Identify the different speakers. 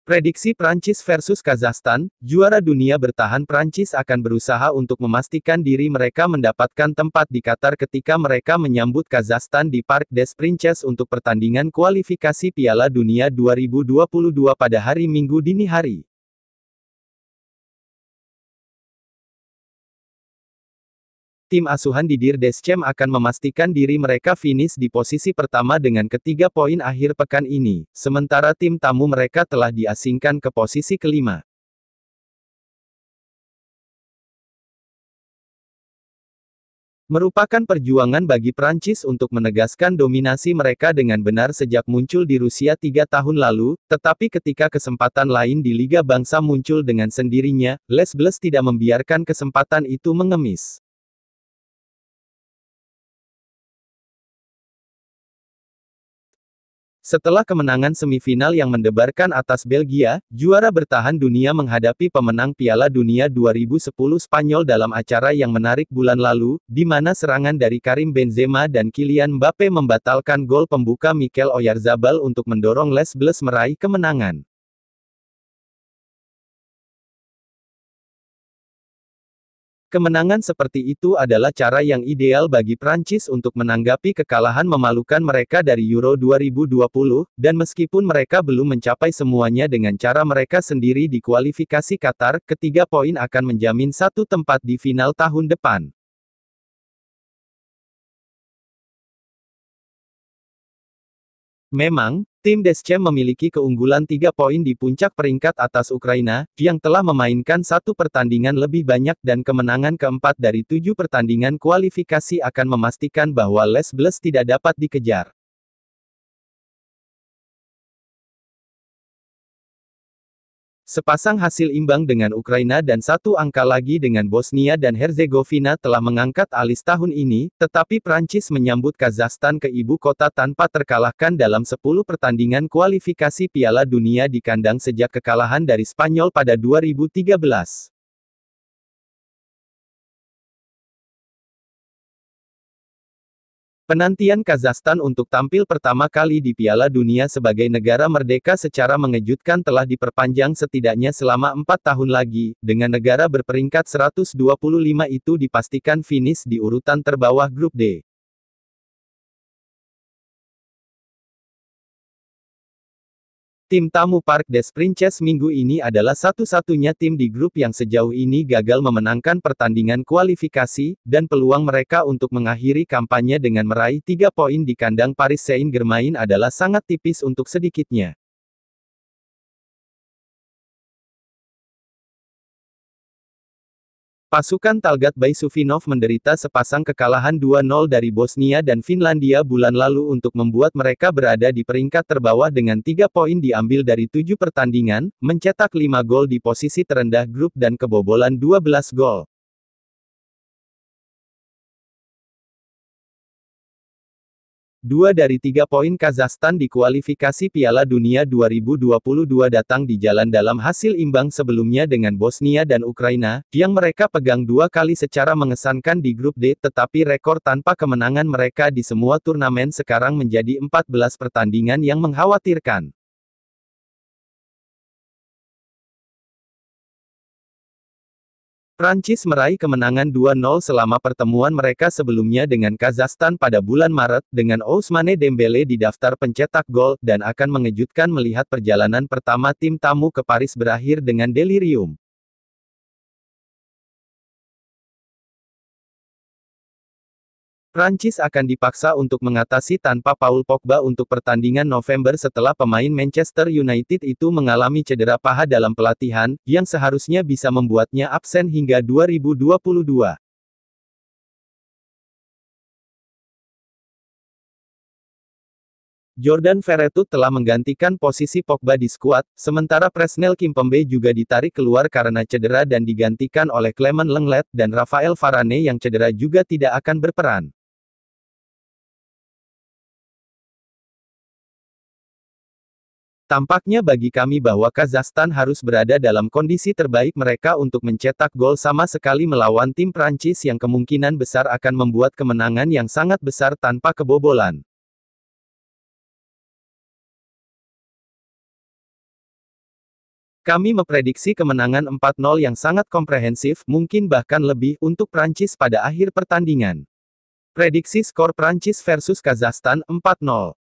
Speaker 1: Prediksi Prancis versus Kazakhstan, juara dunia bertahan Prancis akan berusaha untuk memastikan diri mereka mendapatkan tempat di Qatar ketika mereka menyambut Kazakhstan di Parc des Princes untuk pertandingan kualifikasi Piala Dunia 2022 pada hari Minggu dini hari. tim asuhan Didier Deschamps akan memastikan diri mereka finish di posisi pertama dengan ketiga poin akhir pekan ini, sementara tim tamu mereka telah diasingkan ke posisi kelima. merupakan perjuangan bagi Prancis untuk menegaskan dominasi mereka dengan benar sejak muncul di Rusia tiga tahun lalu, tetapi ketika kesempatan lain di Liga Bangsa muncul dengan sendirinya, Les Bleus tidak membiarkan kesempatan itu mengemis. Setelah kemenangan semifinal yang mendebarkan atas Belgia, juara bertahan dunia menghadapi pemenang Piala Dunia 2010 Spanyol dalam acara yang menarik bulan lalu, di mana serangan dari Karim Benzema dan Kylian Mbappe membatalkan gol pembuka Mikel Oyarzabal untuk mendorong Les Bleus meraih
Speaker 2: kemenangan.
Speaker 1: Kemenangan seperti itu adalah cara yang ideal bagi Prancis untuk menanggapi kekalahan memalukan mereka dari Euro 2020, dan meskipun mereka belum mencapai semuanya dengan cara mereka sendiri di kualifikasi Qatar, ketiga poin akan menjamin satu tempat di final tahun depan. Memang, tim Deschamps memiliki keunggulan tiga poin di puncak peringkat atas Ukraina, yang telah memainkan satu pertandingan lebih banyak dan kemenangan keempat dari tujuh pertandingan kualifikasi akan memastikan bahwa Les Bleus tidak dapat dikejar. Sepasang hasil imbang dengan Ukraina dan satu angka lagi dengan Bosnia dan Herzegovina telah mengangkat alis tahun ini, tetapi Prancis menyambut Kazakhstan ke ibu kota tanpa terkalahkan dalam 10 pertandingan kualifikasi Piala Dunia di kandang sejak kekalahan dari Spanyol pada 2013. Penantian Kazakhstan untuk tampil pertama kali di Piala Dunia sebagai negara merdeka secara mengejutkan telah diperpanjang setidaknya selama empat tahun lagi, dengan negara berperingkat 125 itu dipastikan finish di urutan terbawah Grup D. Tim tamu Park des Princes minggu ini adalah satu-satunya tim di grup yang sejauh ini gagal memenangkan pertandingan kualifikasi, dan peluang mereka untuk mengakhiri kampanye dengan meraih tiga poin di kandang Paris Saint-Germain adalah sangat tipis untuk sedikitnya. Pasukan Talgat Bay Sufinov menderita sepasang kekalahan 2-0 dari Bosnia dan Finlandia bulan lalu untuk membuat mereka berada di peringkat terbawah dengan 3 poin diambil dari 7 pertandingan, mencetak 5 gol di posisi terendah grup dan kebobolan 12 gol. Dua dari tiga poin Kazakhstan di kualifikasi Piala Dunia 2022 datang di jalan dalam hasil imbang sebelumnya dengan Bosnia dan Ukraina, yang mereka pegang dua kali secara mengesankan di grup D tetapi rekor tanpa kemenangan mereka di semua turnamen sekarang menjadi 14 pertandingan yang mengkhawatirkan. Prancis meraih kemenangan 2-0 selama pertemuan mereka sebelumnya dengan Kazakhstan pada bulan Maret, dengan Ousmane Dembele di daftar pencetak gol, dan akan mengejutkan melihat perjalanan pertama tim tamu ke Paris berakhir dengan delirium.
Speaker 2: Prancis akan dipaksa
Speaker 1: untuk mengatasi tanpa Paul Pogba untuk pertandingan November setelah pemain Manchester United itu mengalami cedera paha dalam pelatihan, yang seharusnya bisa membuatnya absen hingga
Speaker 2: 2022.
Speaker 1: Jordan Veretout telah menggantikan posisi Pogba di skuad, sementara Presnel Kimpembe juga ditarik keluar karena cedera dan digantikan oleh Clement Lenglet dan Rafael Varane yang cedera juga tidak akan berperan. Tampaknya bagi kami bahwa Kazakhstan harus berada dalam kondisi terbaik mereka untuk mencetak gol sama sekali melawan tim Prancis yang kemungkinan besar akan membuat kemenangan yang sangat besar tanpa
Speaker 2: kebobolan.
Speaker 1: Kami memprediksi kemenangan 4-0 yang sangat komprehensif, mungkin bahkan lebih, untuk Prancis pada akhir pertandingan. Prediksi skor Prancis
Speaker 2: versus Kazakhstan 4-0.